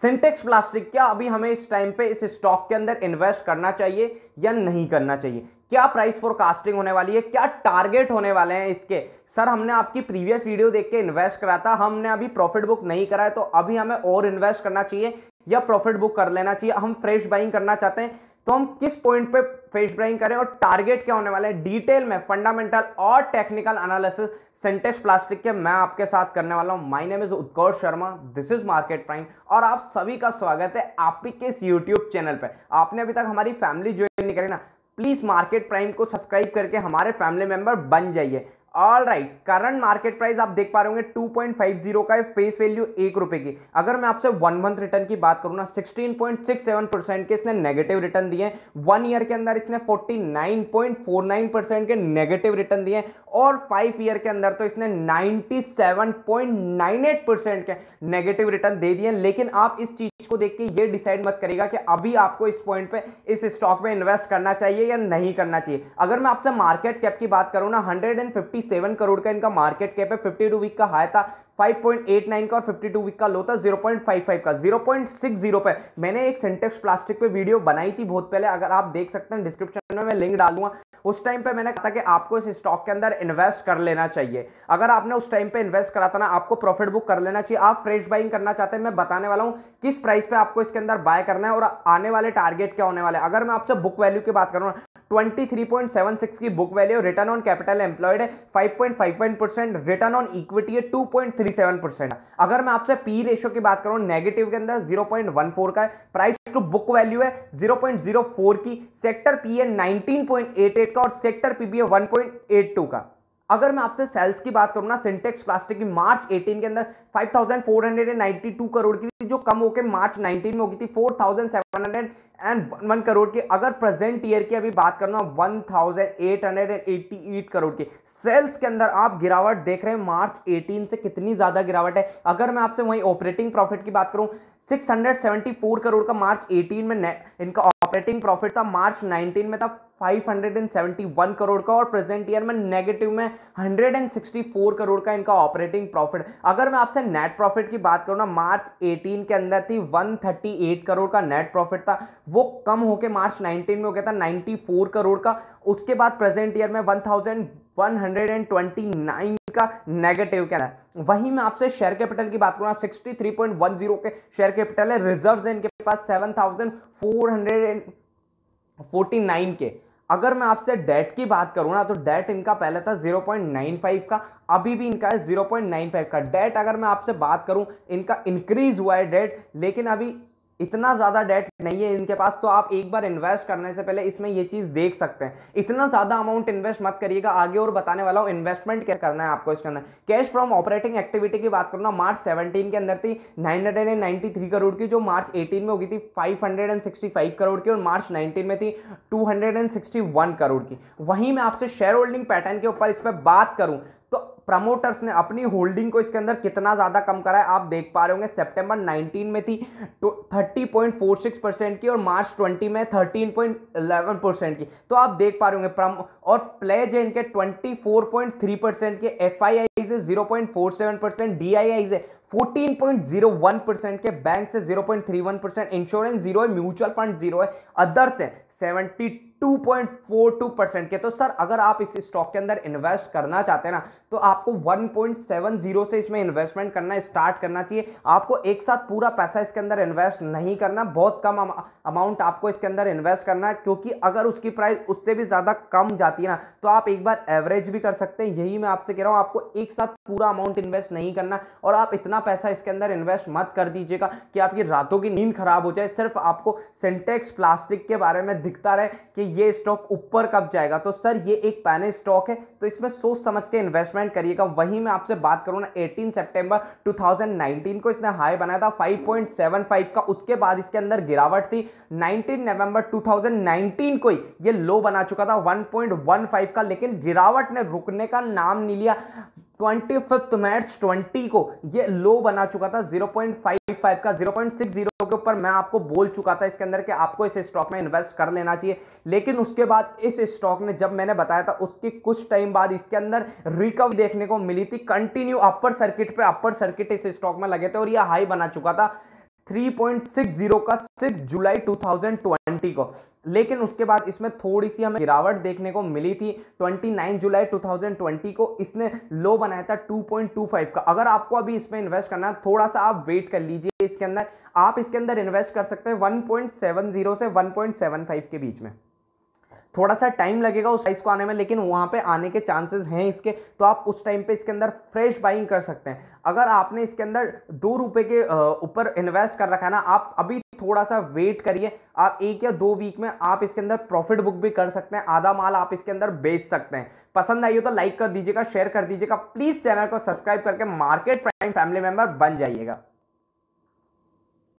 syntax plastic क्या अभी हमें इस टाइम पे इस स्टॉक के अंदर इन्वेस्ट करना चाहिए या नहीं करना चाहिए क्या प्राइस फॉरकास्टिंग होने वाली है क्या टारगेट होने वाले हैं इसके सर हमने आपकी प्रीवियस वीडियो देख के इन्वेस्ट करा था हमने अभी प्रॉफिट बुक नहीं करा है तो अभी हमें और इन्वेस्ट करना चाहिए या प्रॉफिट बुक कर लेना चाहिए हम फ्रेश बाइंग करना चाहते हैं तो हम किस पॉइंट पे फेस ब्राइंग करें और टारगेट क्या होने वाला है डिटेल में फंडामेंटल और टेक्निकल एनालिसिस सिंटेक्स प्लास्टिक के मैं आपके साथ करने वाला हूं my name is Utkarsh Sharma this is Market Prime और आप सभी का स्वागत है आप ही के इस यूट्यूब चैनल पर आपने अभी तक हमारी फैमिली ज्वाइन नहीं करी ना प्लीज़ मार्केट प्राइम को सब्सक्राइब करके हमारे फैमिली मेंबर बन जाइए all right current market price आप देख पा रहे होंगे 2.50 का है फेस वैल्यू एक रुपए की अगर मैं आपसे वन मंथ रिटर्न की बात करूं ना 16.67 परसेंट के इसने नेगेटिव रिटर्न दिए वन ईयर के अंदर इसने 49.49 परसेंट के नेगेटिव रिटर्न दिए और फाइव ईयर के अंदर तो इसने 97.98 परसेंट के नेगेटिव रिटर्न दे दिए लेकिन आप इस चीज को देख के ये डिसाइड मत करेगा कि अभी आपको इस पॉइंट पे इस स्टॉक में इन्वेस्ट करना चाहिए या नहीं करना चाहिए अगर मैं आपसे मार्केट कैप की बात करूं ना हंड्रेड 57 करोड़ का इनका मार्केट कैप है 52 वीक का हाई था 5.89 का और 52 वीक का लो था 0.55 का 0.60 पे मैंने एक सेंटेक्स प्लास्टिक पे वीडियो बनाई थी बहुत पहले अगर आप देख सकते हैं डिस्क्रिप्शन में मैं लिंक डालूंगा उस टाइम पे मैंने कहा था कि आपको इस स्टॉक के अंदर इन्वेस्ट कर लेना चाहिए अगर आपने उस टाइम पे इन्वेस्ट करा था ना आपको प्रॉफिट बुक कर लेना चाहिए आप फ्रेश बाइंग करना चाहते हैं मैं बताने वाला हूँ किस प्राइस पे आपको इसके अंदर बाय करना है और आने वाले टारगेट क्या होने वाले अगर मैं आपसे बुक वैल्यू की बात करूँ 23.76 की book value return on capital employed है 5.51 परसेंट रिटर्न ऑन इक्विटी है 2.37 परसेंट अगर मैं आपसे पी रेशियो की बात करूं नेगेटिव के अंदर 0.14 का है प्राइस टू बुक वैल्यू है 0.04 की सेक्टर पी है 19.88 का और सेक्टर पीबी है 1.82 का अगर मैं आपसे सेल्स की बात करूँ ना सिंटेक्स प्लास्टिक की मार्च 18 के अंदर 5,492 करोड़ की जो कम होकर मार्च 19 में होगी थी एंड वन करोड़ की अगर प्रेजेंट ईयर की अभी बात करना 1,888 करोड़ की सेल्स के अंदर आप गिरावट देख रहे हैं मार्च 18 से कितनी ज़्यादा गिरावट है अगर मैं आपसे वही ऑपरेटिंग प्रॉफिट की बात करूं 674 करोड़ का मार्च 18 में इनका ऑपरेटिंग प्रॉफिट था मार्च 19 में था 571 करोड़ का और प्रेजेंट ईयर में नेगेटिव में 164 करोड़ का इनका ऑपरेटिंग प्रॉफिट अगर मैं आपसे नेट प्रॉफिट की बात करूँ ना मार्च 2018 के अंदर थी 138 करोड़ का नेट प्रॉफिट था वो कम होकर मार्च 19 में हो गया था 94 करोड़ का उसके बाद प्रेजेंट ईयर में 1129 का नेगेटिव क्या है वहीं मैं आपसे शेयर कैपिटल की बात करूँ 63.10 के शेयर कैपिटल है रिजर्व इनके पास सेवन 7449 के अगर मैं आपसे डेट की बात करूँ ना तो डेट इनका पहले था 0.95 का अभी भी इनका है 0.95 का डेट अगर मैं आपसे बात करूँ इनका इंक्रीज हुआ है डेट लेकिन अभी इतना ज़्यादा डेट नहीं है इनके पास तो आप एक बार इन्वेस्ट करने से पहले इसमें ये चीज़ देख सकते हैं इतना ज़्यादा अमाउंट इन्वेस्ट मत करिएगा आगे और बताने वाला हूँ इन्वेस्टमेंट क्या करना है आपको इसके अंदर कैश फ्रॉम ऑपरेटिंग एक्टिविटी की बात करूँगा मार्च सेवनटीन के अंदर थी थ्री करोड़ की जो मार्च एटीन में होगी थी फाइव करोड़ की और मार्च नाइनटीन में थी वन करोड़ की वहीं मैं आपसे शेयर होल्डिंग पैटर्न के ऊपर इस पर बात करूँ तो प्रमोटर्स ने अपनी होल्डिंग को इसके अंदर कितना ज़्यादा कम करा है आप देख पा रहे होंगे सितंबर 19 में थी तो 30.46 परसेंट की और मार्च 20 में 13.11 परसेंट की तो आप देख पा रहे होंगे प्रम और प्लेज है इनके 24.3 परसेंट के F I I zero point four seven percent D I I है 14.01 परसेंट के बैंक से 0.31 परसेंट इंश्योरेंस जीरो है म्यूचुअल फंड जीरो है अदर है 72.42 परसेंट के तो सर अगर आप इस स्टॉक के अंदर इन्वेस्ट करना चाहते हैं ना तो आपको 1.70 से इसमें इन्वेस्टमेंट करना स्टार्ट करना चाहिए आपको एक साथ पूरा पैसा इसके अंदर इन्वेस्ट नहीं करना बहुत कम अमाउंट आपको इसके अंदर इन्वेस्ट करना है क्योंकि अगर उसकी प्राइस उससे भी ज़्यादा कम जाती है ना तो आप एक बार एवरेज भी कर सकते हैं यही मैं आपसे कह रहा हूँ आपको एक साथ पूरा अमाउंट इन्वेस्ट नहीं करना और आप इतना इतना पैसा इसके अंदर इन्वेस्ट मत कर दीजिएगा कि आपकी रातों की नींद खराब हो जाए सिर्फ आपको सेंटेक्स प्लास्टिक के बारे में दिखता रहे कि ये स्टॉक ऊपर कब जाएगा तो सर ये एक पैने स्टॉक है तो इसमें सोच समझ के इन्वेस्टमेंट करिएगा वहीं मैं आपसे बात करूँ ना एटीन सेप्टेम्बर टू को इसने हाई बनाया था फाइव का उसके बाद इसके अंदर गिरावट थी नाइनटीन नवंबर टू को ही ये लो बना चुका था वन का लेकिन गिरावट ने रुकने का नाम नहीं लिया ट्वेंटी फिफ्थ मैच ट्वेंटी को ये लो बना चुका था जीरो पॉइंट फाइव फाइव का जीरो पॉइंट सिक्स जीरो के ऊपर मैं आपको बोल चुका था इसके अंदर कि आपको इस स्टॉक में इन्वेस्ट कर लेना चाहिए लेकिन उसके बाद इस स्टॉक ने जब मैंने बताया था उसके कुछ टाइम बाद इसके अंदर रिकवरी देखने को मिली थी कंटिन्यू अपर सर्किट पे अपर सर्किट इस स्टॉक में लगे थे और यह हाई बना चुका था 3.60 का 6 जुलाई 2020 को लेकिन उसके बाद इसमें थोड़ी सी हमें गिरावट देखने को मिली थी 29 जुलाई 2020 को इसने लो बनाया था 2.25 का अगर आपको अभी इसमें इन्वेस्ट करना है थोड़ा सा आप वेट कर लीजिए इसके अंदर आप इसके अंदर इन्वेस्ट कर सकते हैं 1.70 से 1.75 के बीच में थोड़ा सा टाइम लगेगा उस प्राइस को आने में लेकिन वहाँ पे आने के चांसेस हैं इसके तो आप उस टाइम पे इसके अंदर फ्रेश बाइंग कर सकते हैं अगर आपने इसके अंदर दो रुपये के ऊपर इन्वेस्ट कर रखा है ना आप अभी थोड़ा सा वेट करिए आप एक या दो वीक में आप इसके अंदर प्रॉफिट बुक भी कर सकते हैं आधा माल आप इसके अंदर बेच सकते हैं पसंद आई हो तो लाइक कर दीजिएगा शेयर कर दीजिएगा प्लीज़ चैनल को सब्सक्राइब करके मार्केट प्राइम फैमिली मेम्बर बन जाइएगा